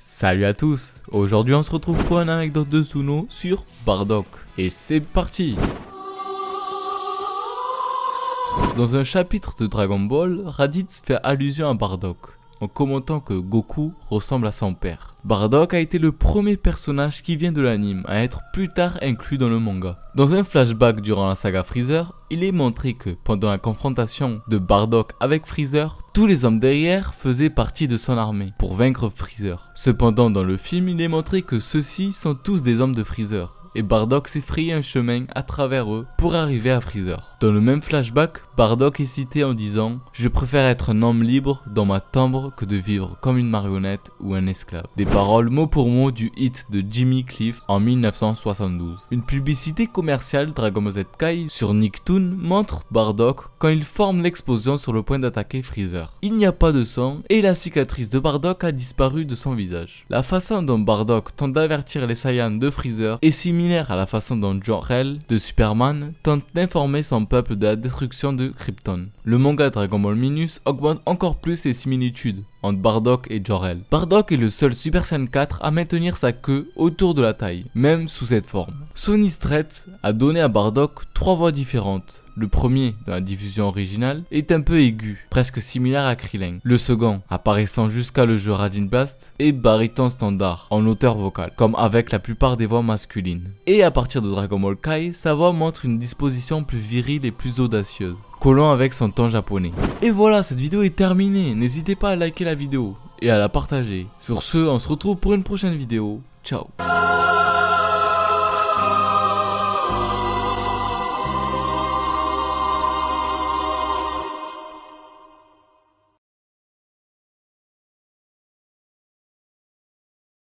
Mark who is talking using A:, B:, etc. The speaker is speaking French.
A: Salut à tous, aujourd'hui on se retrouve pour une anecdote de Suno sur Bardock. Et c'est parti Dans un chapitre de Dragon Ball, Raditz fait allusion à Bardock en commentant que Goku ressemble à son père. Bardock a été le premier personnage qui vient de l'anime à être plus tard inclus dans le manga. Dans un flashback durant la saga Freezer, il est montré que pendant la confrontation de Bardock avec Freezer, tous les hommes derrière faisaient partie de son armée pour vaincre Freezer. Cependant dans le film, il est montré que ceux-ci sont tous des hommes de Freezer et Bardock s'est frayé un chemin à travers eux pour arriver à Freezer. Dans le même flashback, Bardock est cité en disant « Je préfère être un homme libre dans ma tombe que de vivre comme une marionnette ou un esclave ». Des paroles mot pour mot du hit de Jimmy Cliff en 1972. Une publicité commerciale Dragon Ball Z Kai sur Nicktoon montre Bardock quand il forme l'explosion sur le point d'attaquer Freezer. Il n'y a pas de sang et la cicatrice de Bardock a disparu de son visage. La façon dont Bardock tente d'avertir les Saiyans de Freezer est similaire à la façon dont John el de Superman tente d'informer son peuple de la destruction de Krypton. Le manga Dragon Ball Minus augmente encore plus ses similitudes, entre Bardock et jor Bardock est le seul Super Saiyan 4 à maintenir sa queue autour de la taille, même sous cette forme. Sony Stretz a donné à Bardock trois voix différentes. Le premier, dans la diffusion originale, est un peu aigu, presque similaire à Krillin. Le second, apparaissant jusqu'à le jeu Radin Blast, est baryton standard, en hauteur vocale, comme avec la plupart des voix masculines. Et à partir de Dragon Ball Kai, sa voix montre une disposition plus virile et plus audacieuse, collant avec son ton japonais. Et voilà, cette vidéo est terminée, n'hésitez pas à liker la la vidéo et à la partager. Sur ce, on se retrouve pour une prochaine vidéo. Ciao